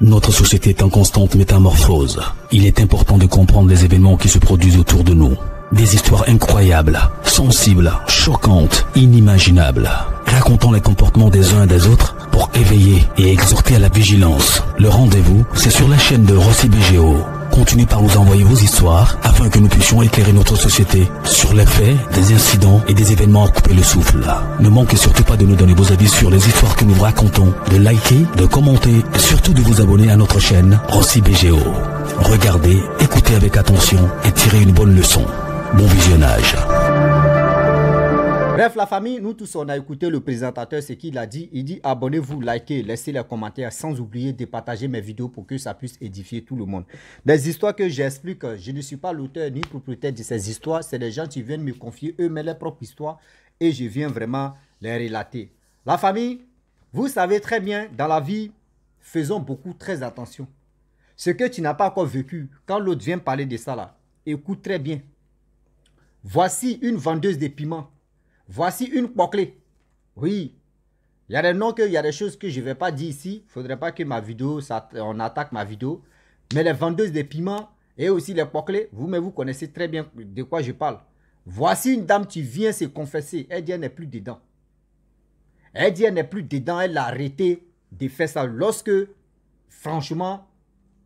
Notre société est en constante métamorphose. Il est important de comprendre les événements qui se produisent autour de nous. Des histoires incroyables, sensibles, choquantes, inimaginables, racontant les comportements des uns et des autres pour éveiller et exhorter à la vigilance. Le rendez-vous, c'est sur la chaîne de Rossi BGO. Continuez par nous envoyer vos histoires afin que nous puissions éclairer notre société sur les faits, des incidents et des événements à couper le souffle. Ne manquez surtout pas de nous donner vos avis sur les histoires que nous vous racontons, de liker, de commenter et surtout de vous abonner à notre chaîne Rossi BGO. Regardez, écoutez avec attention et tirez une bonne leçon. Bon visionnage. Bref, la famille, nous tous, on a écouté le présentateur, ce qu'il a dit. Il dit abonnez-vous, likez, laissez les commentaires, sans oublier de partager mes vidéos pour que ça puisse édifier tout le monde. Des histoires que j'explique, je ne suis pas l'auteur ni propriétaire de ces histoires. C'est des gens qui viennent me confier eux-mêmes leurs propres histoires et je viens vraiment les relater. La famille, vous savez très bien, dans la vie, faisons beaucoup très attention. Ce que tu n'as pas encore vécu, quand l'autre vient parler de ça là, écoute très bien. Voici une vendeuse de piments Voici une poclée. Oui. Il y a des il y a des choses que je ne vais pas dire ici. Il ne faudrait pas que ma vidéo, ça, on attaque ma vidéo. Mais les vendeuses de piments et aussi les poclées. vous, mais vous connaissez très bien de quoi je parle. Voici une dame qui vient se confesser. Elle dit, elle n'est plus dedans. Elle dit, elle n'est plus dedans. Elle a arrêté de faire ça. Lorsque, franchement,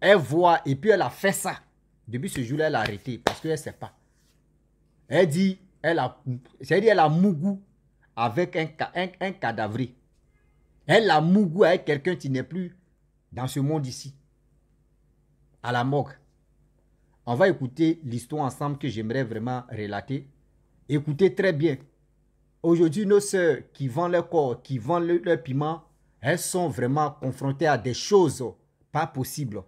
elle voit et puis elle a fait ça. Depuis ce jour-là, elle a arrêté parce qu'elle ne sait pas. Elle dit, elle a, c'est-à-dire elle a mougou avec un, un, cadavré. Elle a mougou avec quelqu'un qui n'est plus dans ce monde ici, à la moque. On va écouter l'histoire ensemble que j'aimerais vraiment relater. Écoutez très bien. Aujourd'hui, nos sœurs qui vendent leur corps, qui vendent leur, piment, elles sont vraiment confrontées à des choses pas possibles.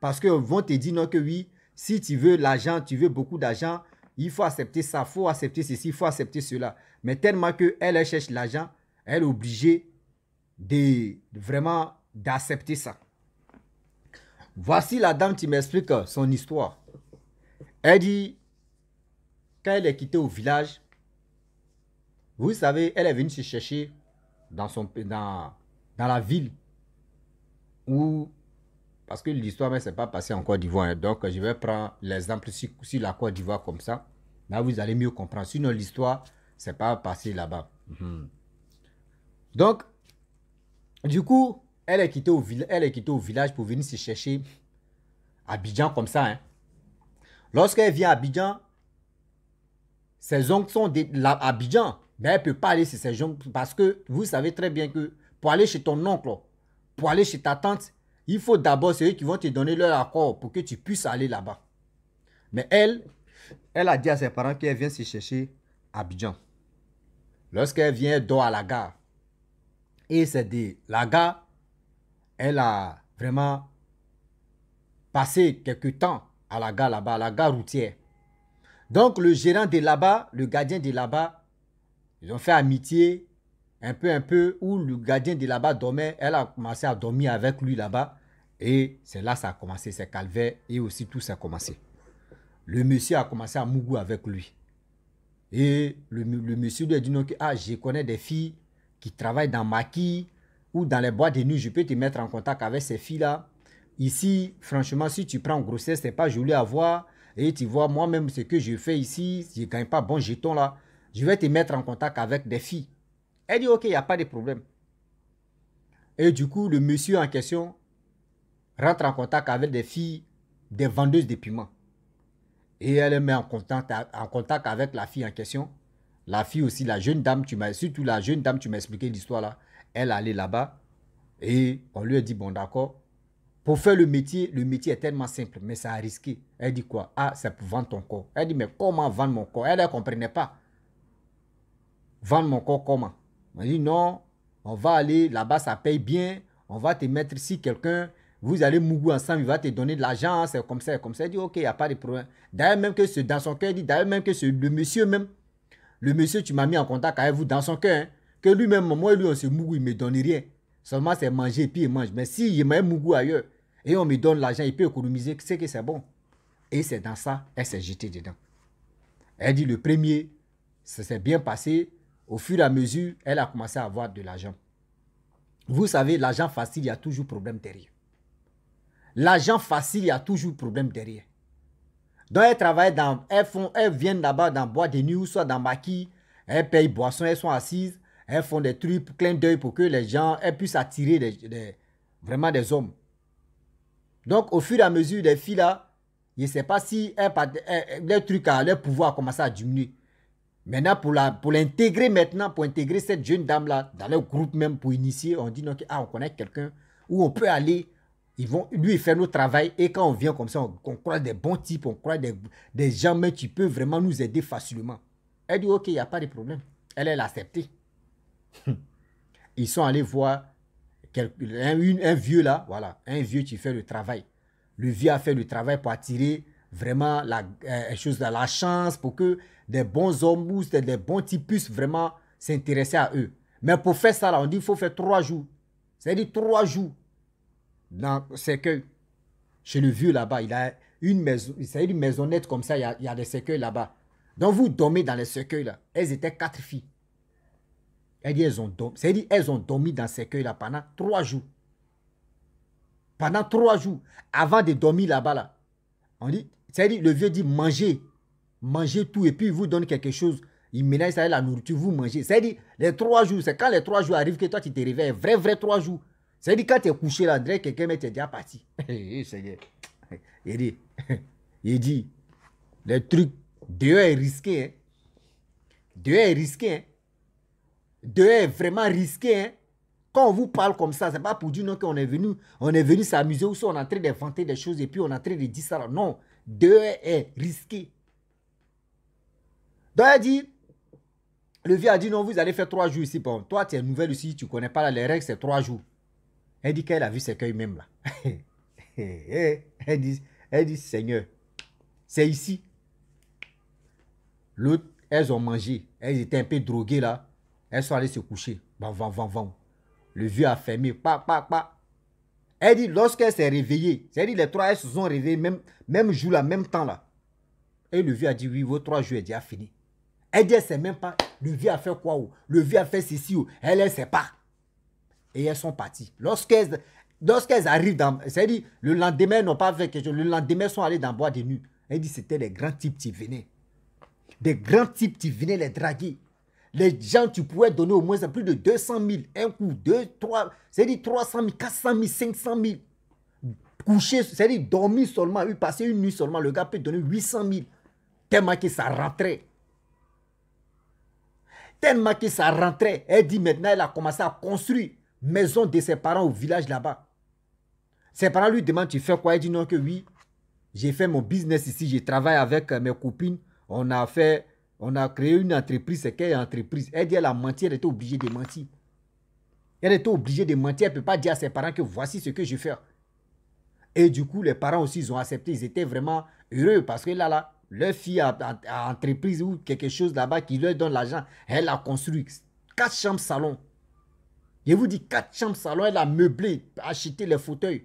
Parce qu'elles vont te dire non que oui, si tu veux l'argent, tu veux beaucoup d'argent, il faut accepter ça, il faut accepter ceci, il faut accepter cela. Mais tellement qu'elle, elle cherche l'argent, elle est obligée de, vraiment d'accepter ça. Voici la dame qui m'explique son histoire. Elle dit, quand elle est quittée au village, vous savez, elle est venue se chercher dans, son, dans, dans la ville où parce que l'histoire ne s'est pas passée en Côte d'Ivoire. Donc, je vais prendre l'exemple sur, la Côte d'Ivoire comme ça. Là, vous allez mieux comprendre. Sinon, l'histoire ne s'est pas passé là-bas. Mhm. Donc, du coup, elle est, quittée au, elle est quittée au village pour venir se chercher à Abidjan comme ça. Hein. Lorsqu'elle vient à Abidjan, ses oncles sont à Abidjan, mais elle ne peut pas aller chez ses oncles parce que vous savez très bien que pour aller chez ton oncle, pour aller chez ta tante, il faut d'abord, c'est eux qui vont te donner leur accord pour que tu puisses aller là-bas. Mais elle, elle a dit à ses parents qu'elle vient se chercher à Abidjan. Lorsqu'elle vient, elle à la gare. Et c'est de la gare, elle a vraiment passé quelques temps à la gare là-bas, à la gare routière. Donc le gérant de là-bas, le gardien de là-bas, ils ont fait amitié un peu, un peu, où le gardien de là-bas dormait. Elle a commencé à dormir avec lui là-bas. Et c'est là que ça a commencé, c'est calvaire et aussi tout ça a commencé. Le monsieur a commencé à mougou avec lui. Et le, monsieur lui a dit non, ah, je connais des filles qui travaillent dans maquis ou dans les bois de nuit, je peux te mettre en contact avec ces filles-là. Ici, franchement, si tu prends grossesse, c'est pas joli à voir. Et tu vois, moi-même, ce que je fais ici, je ne gagne pas bon jeton là. Je vais te mettre en contact avec des filles. Elle dit, OK, il n'y a pas de problème. Et du coup, le monsieur en question rentre en contact avec des filles, des vendeuses de piments. Et elle met en contact, en contact avec la fille en question. La fille aussi, la jeune dame, tu m'as, surtout la jeune dame, tu m'as expliqué l'histoire là. Elle allait là-bas et on lui a dit, bon d'accord, pour faire le métier, le métier est tellement simple, mais ça a risqué. Elle dit quoi Ah, c'est pour vendre ton corps. Elle dit, mais comment vendre mon corps Elle ne comprenait pas. Vendre mon corps comment Elle dit, non, on va aller là-bas, ça paye bien. On va te mettre ici, quelqu'un vous allez Mougou ensemble, il va te donner de l'argent, c'est comme ça, comme ça. Il dit, ok, il n'y a pas de problème. D'ailleurs, même que c'est dans son cœur, il dit, d'ailleurs, même que le monsieur même, le monsieur, tu m'as mis en contact avec vous dans son cœur, hein, que lui-même, moi lui, on se Mougou, il ne me donne rien. Seulement, c'est manger, puis il mange. Mais si il un Mougou ailleurs, et on me donne l'argent, il peut économiser, c'est que c'est bon. Et c'est dans ça, elle s'est jetée dedans. Elle dit, le premier, ça s'est bien passé. Au fur et à mesure, elle a commencé à avoir de l'argent. Vous savez, l'argent facile, il y a toujours problème derrière. L'argent facile, il y a toujours problème derrière. Donc, elles travaillent dans, elles font, elles viennent là-bas dans Bois de Nuit ou soit dans Maquis, elles payent boisson, elles sont assises, elles font des trucs, clin d'œil pour que les gens, elles puissent attirer vraiment des hommes. Donc, au fur et à mesure, des filles là, je ne sais pas si elles, les trucs, leur pouvoir a à diminuer. Maintenant, pour, la, pour l'intégrer maintenant, pour intégrer cette jeune dame-là dans leur groupe même, pour initier, on dit non, ah, on connaît quelqu'un où on peut aller ils vont, lui, faire notre travail. Et quand on vient comme ça, on, croit des bons types, on croit des, gens, mais tu peux vraiment nous aider facilement. Elle dit, OK, il n'y a pas de problème. Elle, elle a accepté. Hmm. Ils sont allés voir un, vieux là, voilà, un vieux qui fait le travail. Le vieux a fait le travail pour attirer vraiment la euh, la chance pour que des bons hommes ou des, des bons types puissent vraiment s'intéresser à eux. Mais pour faire ça, là, on dit qu'il faut faire trois jours. C'est-à-dire trois jours c'est que chez le vieux là-bas, il a une maison, c'est une maisonnette comme ça, il y a, des cercueils là-bas. Donc vous dormez dans les cercueils là. Elles étaient quatre filles. Elle elles ont dormi, elles ont dormi dans ces cercueils là pendant trois jours. Pendant trois jours, avant de dormir là-bas là. On dit, cest à le vieux dit, mangez, mangez tout et puis il vous donne quelque chose. Il ménage ça la nourriture, vous mangez. C'est-à-dire, les trois jours, c'est quand les trois jours arrivent que toi tu te réveilles, vrai, vrai trois jours. C'est-à-dire quand tu es couché là, André, quelqu'un mais déjà parti. Il dit, dit, le truc, dehors est risqué. Hein. est risqué. Hein. est vraiment risqué. Hein. Quand on vous parle comme ça, c'est pas pour dire non qu'on est venu, on est venu s'amuser ou si on est en train d'inventer des choses et puis on est en train de dire ça. Là. Non, dehors est risqué. Donc il dit, le vieux a dit non, vous allez faire trois jours ici. toi, tu es nouvelle ici, tu connais pas les règles, c'est trois jours. Elle dit qu'elle a vu ses cueils même là. elle, dit, elle dit, Seigneur, c'est ici. L'autre, elles ont mangé. Elles étaient un peu droguées là. Elles sont allées se coucher. Van, van, va, Le vieux a fermé. Pa, pa, pa. Elle dit, lorsqu'elle s'est réveillée, cest à les trois, elles se sont réveillées même, même jour, là, même temps là. Et le vieux a dit, oui, vos trois jours, elle dit, a fini. Elle dit, elle ne sait même pas. Le vieux a fait quoi ou Le vieux a fait ceci ou Elle ne sait pas et elles sont parties. Lorsqu'elles arrivent dans. C'est-à-dire, le lendemain, elles n'ont pas fait quelque chose. Le lendemain, elles sont allées dans bois des nuit. Elle dit c'était des grands types qui venaient. Des grands types qui venaient les draguer. Les gens, tu pouvais donner au moins plus de 200 000. Un coup, deux, trois. C'est-à-dire 300 000, 400 000, 500 000. Coucher, c'est-à-dire dormir seulement, eu passer une nuit seulement. Le gars peut donner 800 000. Tellement que ça rentrait. Tellement que ça rentrait. Elle dit maintenant, elle a commencé à construire maison de ses parents au village là-bas. Ses parents lui demandent Tu fais quoi Elle dit non, que oui, j'ai fait mon business ici, je travaille avec euh, mes copines. On a fait, on a créé une entreprise. C'est quelle entreprise Elle dit Elle a menti, elle était obligée de mentir. Elle était obligée de mentir, elle ne peut pas dire à ses parents que voici ce que je fais. Et du coup, les parents aussi, ils ont accepté, ils étaient vraiment heureux parce que là, là, leur fille a, entreprise ou quelque chose là-bas qui leur donne l'argent. Elle a construit quatre chambres salon. Je vous dit quatre chambres salon, elle a meublé, acheté les fauteuils.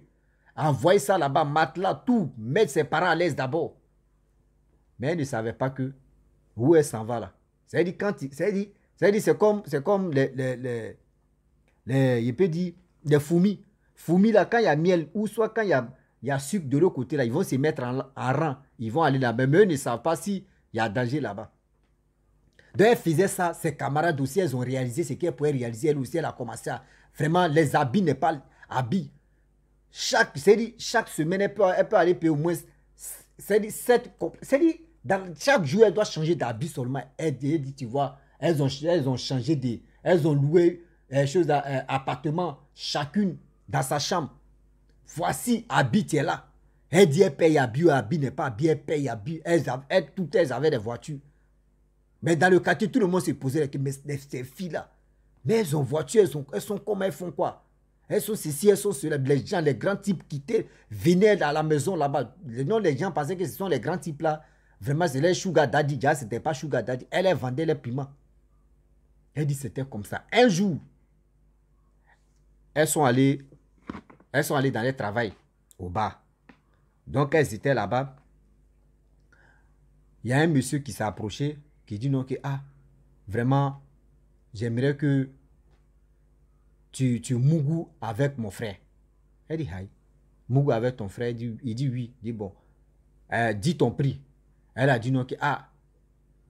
envoyé ça là-bas, matelas, tout, mettre ses parents à l'aise d'abord. Mais elle ne savait pas que où elle s'en va là. cest veut dire quand cest c'est comme, c'est comme les, les, les, dire, fourmis. Fourmis là, quand il y a miel, ou soit quand il y a, sucre de l'autre côté là, ils vont se mettre en, en rang. Ils vont aller là-bas. Mais eux ne savent pas s'il y a danger là-bas. Ben, elle faisait ça, ses camarades aussi, elles ont réalisé ce qu'elles pouvaient réaliser, elles aussi, elles ont commencé à. Vraiment, les habits n'est pas habits. Chaque, dit, chaque semaine, elle peut, elle peut aller payer au moins. C'est dit, dans chaque jour, elle doit changer d'habit seulement. Elle, dit, tu vois, elles ont, elles ont changé des. Elles ont loué des euh, choses, euh, appartements, chacune dans sa chambre. Voici, habit est là. Elle dit, elle paye habit, habit n'est pas bien elle paye habit. Elles, toutes, elles avaient des voitures. Mais dans le quartier, tout le monde s'est posé avec question, mais ces filles-là, mais elles ont voiture, elles, sont comme elles font quoi Elles sont ceci, elles sont cela. Les gens, les grands types quittaient, venaient à la maison là-bas. Non, les gens pensaient que ce sont les grands types là. Vraiment, c'est les sugar daddy. Déjà, n'était pas sugar daddy. Elles vendaient les piments. Elle dit c'était comme ça. Un jour, elles sont allées, elles sont allées dans les travail, au bar. Donc, elles étaient là-bas. Il y a un monsieur qui s'est approché qui dit non, que ah, vraiment, j'aimerais que tu, tu avec mon frère. Elle dit hi. Mougou avec ton frère, il dit, oui. Il dit bon, euh, dis ton prix. Elle a dit non, que ah,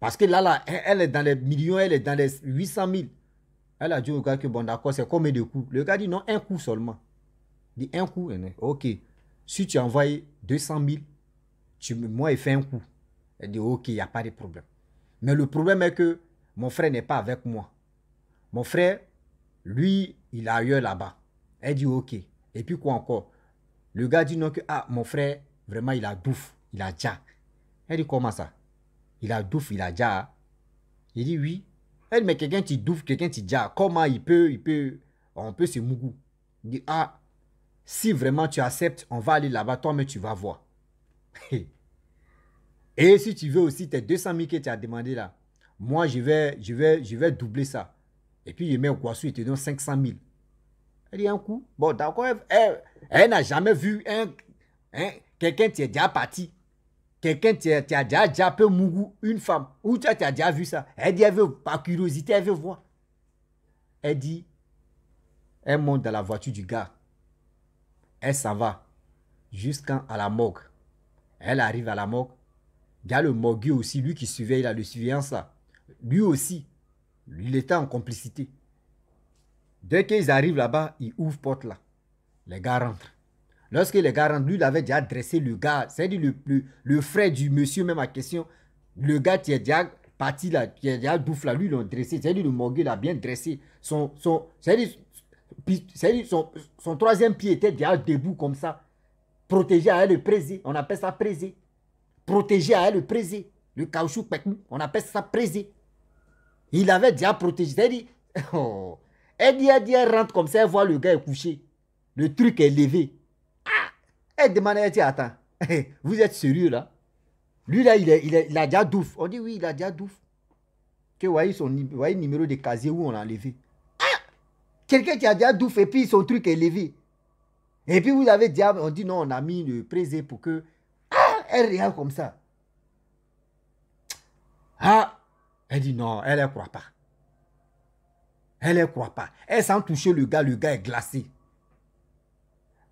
parce que là, là, elle est dans les millions, elle est dans les 800 000. Elle a dit au gars que bon, d'accord, c'est combien de coups Le gars dit non, un coup seulement. Il dit un coup, hein, ok. Si tu envoies 200 000, tu, moi, il fait un coup. Elle dit ok, il n'y a pas de problème. Mais le problème est que mon frère n'est pas avec moi. Mon frère, lui, il est ailleurs là-bas. Elle dit OK. Et puis quoi encore Le gars dit non que ah, mon frère, vraiment, il a douf, il a déjà. Elle dit comment ça Il a douf, il a déjà. Hein? Il dit oui. Elle dit mais quelqu'un qui douf, quelqu'un qui ja. Comment il peut, il peut, on peut se mougou. Il dit ah, si vraiment tu acceptes, on va aller là-bas, toi-même tu vas voir. Et si tu veux aussi tes 200 000 que tu as demandé là, moi je vais, je vais, je vais doubler ça. Et puis je mets au et il te donne 500 000. Elle dit un coup. Bon, d'accord, elle, elle n'a jamais vu un, quelqu'un qui est déjà parti. Quelqu'un qui a déjà peu Mougou, une femme. Ou tu as déjà vu ça. Elle dit, elle veut, par curiosité, elle veut voir. Elle dit, elle monte dans la voiture du gars. Elle s'en va jusqu'à la morgue. Elle arrive à la morgue. Il y a le Mogu aussi, lui qui surveille là, le surveillance là. Lui aussi, il était en complicité. Dès qu'ils arrivent là-bas, ils ouvrent porte là. Les gars rentrent. Lorsque les gars rentrent, lui, il avait déjà dressé le gars, c'est-à-dire le, le, frère du monsieur même à question. Le gars qui est déjà parti là, qui est déjà bouffé là, lui, il l'a dressé. C'est-à-dire le Mogu l'a bien dressé. Son, son, cest son, troisième pied était déjà debout comme ça, protégé elle le présé. On appelle ça présé protéger le présé. Le caoutchouc, on appelle ça présé. Il avait déjà protégé. Oh, elle dit, elle dit, elle rentre comme ça, elle voit le gars couché. Le truc est levé. Ah, elle demande, elle dit, attends, vous êtes sérieux là Lui là, il, est, il, a déjà douf. On dit, oui, il a déjà douf. Que voyez son voyez le numéro de casier où on l'a levé. Ah, quelqu'un qui a déjà douf et puis son truc est levé. Et puis vous avez dit, on dit non, on a mis le présé pour que elle regarde comme ça. Ah, elle dit non, elle ne croit pas. Elle ne croit pas. Elle sent toucher le gars, le gars est glacé.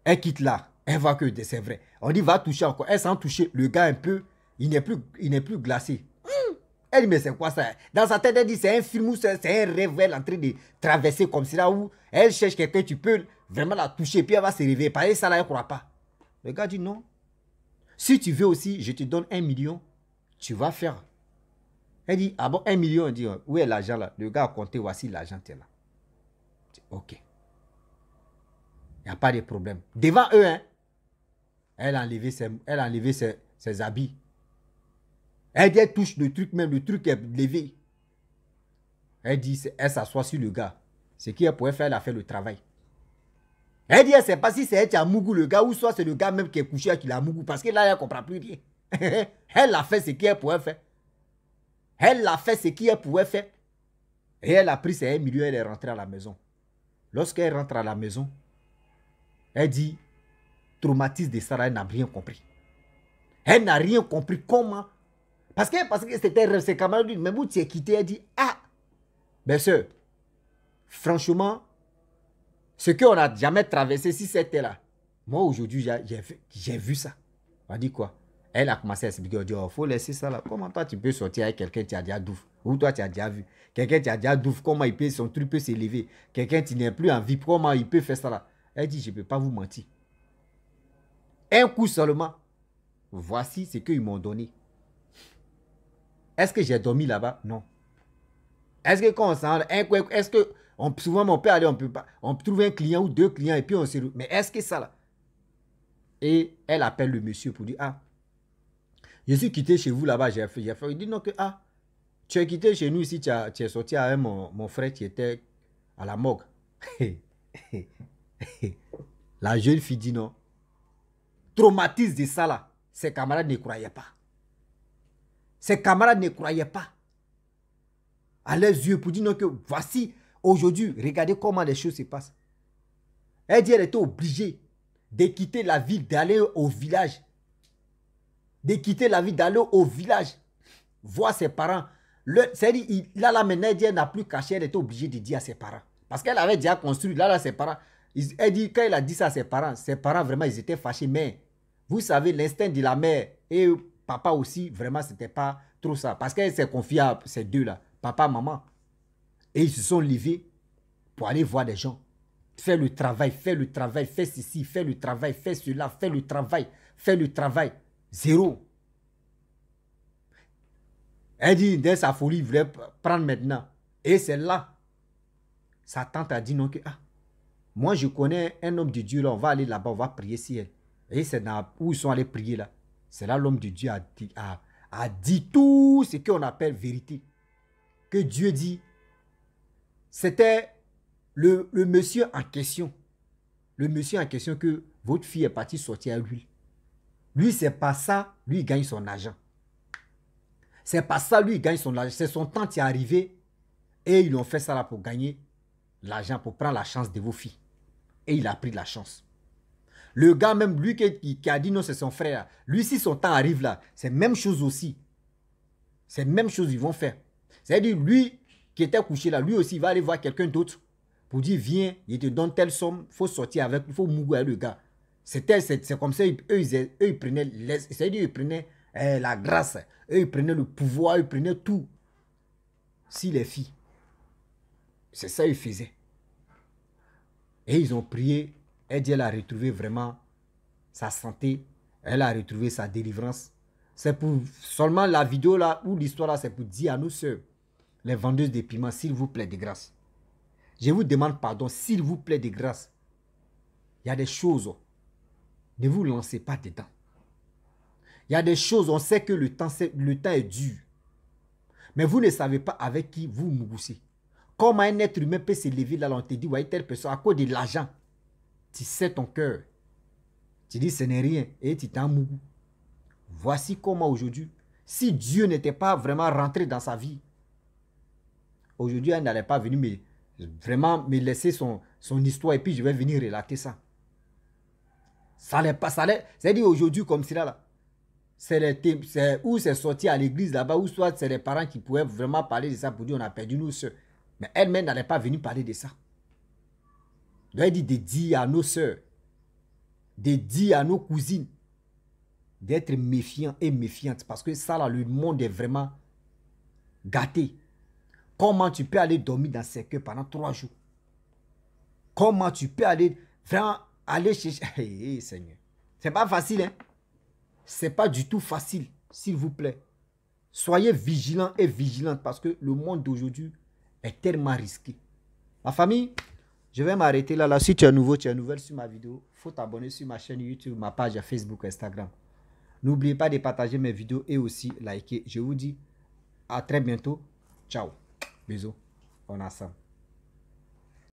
Elle quitte là, elle voit que c'est vrai. On dit va toucher encore. Elle sent toucher le gars un peu, il n'est plus, il plus glacé. Hmm. Elle dit mais c'est quoi ça Dans sa tête, elle dit c'est un film ou c'est un rêve, elle est en train de traverser comme cela où elle cherche quelqu'un, tu peux vraiment la toucher, puis elle va se réveiller. Pareil, ça elle ne croit pas. Le gars dit non, si tu veux aussi, je te donne un million, tu vas faire. Elle dit, ah bon, un million, elle dit, euh, où est l'argent là Le gars a compté, voici l'argent, t'es là. ok. Il n'y a pas de problème. Devant eux, hein, elle a enlevé ses, elle ses, ses habits. Elle dit, elle touche le truc même, le truc est levé. Elle dit, elle s'assoit sur le gars. Ce qui pourrait faire, elle a fait le travail. Elle dit, elle sait pas si c'est mougou le gars ou soit c'est le gars même qui est couché avec Mougou parce que là, elle ne comprend plus rien. elle a fait ce qu'elle pouvait faire. Elle a fait ce qu'elle pouvait faire. Et elle a pris ses 1 et elle est rentrée à la maison. Lorsqu'elle rentre à la maison, elle dit, traumatisme de Sarah, elle n'a rien compris. Elle n'a rien compris comment. Parce que parce que c'était ses camarades, même où tu es quitté, elle dit, ah, bien sûr, franchement, ce qu'on n'a jamais traversé, si c'était là. Moi, aujourd'hui, j'ai vu ça. On dit quoi Elle a commencé à se dire, il faut laisser ça là. Comment toi, tu peux sortir avec quelqu'un, qui a déjà douf Ou toi, tu as déjà vu Quelqu'un, qui a déjà douf Comment il peut, son truc peut s'élever Quelqu'un, qui n'est plus en vie. Comment il peut faire ça là Elle dit, je ne peux pas vous mentir. Un coup seulement. Voici ce qu'ils m'ont donné. Est-ce que j'ai dormi là-bas Non. Est-ce que quand on s'en... Est-ce que on, souvent, mon père aller, on peut pas. On trouve un client ou deux clients et puis on se. Mais est-ce que ça là Et elle appelle le monsieur pour dire Ah, je suis quitté chez vous là-bas, j'ai fait, Il dit Non, que Ah, tu es quitté chez nous ici, tu, as, tu es sorti avec mon, mon frère qui était à la morgue. la jeune fille dit non. Traumatise de ça là. Ses camarades ne croyaient pas. Ses camarades ne croyaient pas. À leurs yeux pour dire non que voici Aujourd'hui, regardez comment les choses se passent. Elle dit qu'elle était obligée de quitter la ville, d'aller au village. De quitter la ville, d'aller au village. Voir ses parents. Le, il, là, là, maintenant, elle dit n'a plus caché, elle était obligée de dire à ses parents. Parce qu'elle avait déjà construit, là, là, ses parents. elle dit, quand elle a dit ça à ses parents, ses parents, vraiment, ils étaient fâchés. Mais, vous savez, l'instinct de la mère et papa aussi, vraiment, c'était pas trop ça. Parce qu'elle s'est confiée à ces deux-là, papa, maman. Et ils se sont levés pour aller voir des gens. Fais le travail, fais le travail, fais ceci, fais le travail, fais cela, fais le travail, fais le travail. Zéro. Elle dit, dans sa folie, il voulait prendre maintenant. Et c'est là. Sa tante a dit non que, ah, moi je connais un homme de Dieu, là, on va aller là-bas, on va prier si Et c'est là où ils sont allés prier là. C'est là l'homme de Dieu a dit, a, a dit tout ce qu'on appelle vérité. Que Dieu dit c'était le, monsieur en question. Le monsieur en question que votre fille est partie sortir à lui. Lui, c'est pas ça, lui, il gagne son argent. C'est pas ça, lui, il gagne son argent. C'est son temps qui est arrivé et ils ont fait ça là pour gagner l'argent, pour prendre la chance de vos filles. Et il a pris la chance. Le gars, même lui qui, a dit non, c'est son frère, lui, si son temps arrive là, c'est même chose aussi. C'est même chose qu'ils vont faire. C'est-à-dire, lui, qui était couché là, lui aussi va aller voir quelqu'un d'autre pour dire viens, il te donne telle somme, faut sortir avec, faut mourir le gars. c'est comme ça, eux, ils, prenaient, ils prenaient eh, la grâce, eux, ils prenaient le pouvoir, ils prenaient tout. Si les filles, c'est ça ils faisaient. Et ils ont prié, et Dieu a retrouvé vraiment sa santé, elle a retrouvé sa délivrance. C'est pour seulement la vidéo là ou l'histoire là, c'est pour dire à nos soeurs les vendeuses de piments, s'il vous plaît, de grâce. Je vous demande pardon, s'il vous plaît, de grâce. Il y a des choses, ne vous lancez pas dedans. Il y a des choses, on sait que le temps, est, le temps est dur. Mais vous ne savez pas avec qui vous mougoussez. Comment un être humain peut se lever là, on te dit, ouais, telle personne, à cause de l'argent, tu sais ton cœur. Tu dis, ce n'est rien, et tu t'en Voici comment aujourd'hui, si Dieu n'était pas vraiment rentré dans sa vie, Aujourd'hui, elle n'allait pas venir me, vraiment me laisser son, son histoire et puis je vais venir relater ça. Ça n'est pas, ça cest dit aujourd'hui, comme cela, là, c'est où c'est sorti à l'église là-bas, où soit c'est les parents qui pouvaient vraiment parler de ça pour dire on a perdu nos soeurs. Mais elle-même n'allait pas venir parler de ça. elle dit de dire à nos soeurs, de dire à nos cousines, d'être méfiants et méfiantes parce que ça là, le monde est vraiment gâté. Comment tu peux aller dormir dans ces queues pendant trois jours Comment tu peux aller vraiment aller chercher hey, hey, Seigneur. C'est pas facile, hein C'est pas du tout facile, s'il vous plaît. Soyez vigilants et vigilantes parce que le monde d'aujourd'hui est tellement risqué. Ma famille, je vais m'arrêter là, là. Si tu es nouveau, tu es nouvelle sur ma vidéo, faut t'abonner sur ma chaîne YouTube, ma page Facebook, Instagram. N'oubliez pas de partager mes vidéos et aussi liker. Je vous dis à très bientôt. Ciao. Bisous. Boa nação.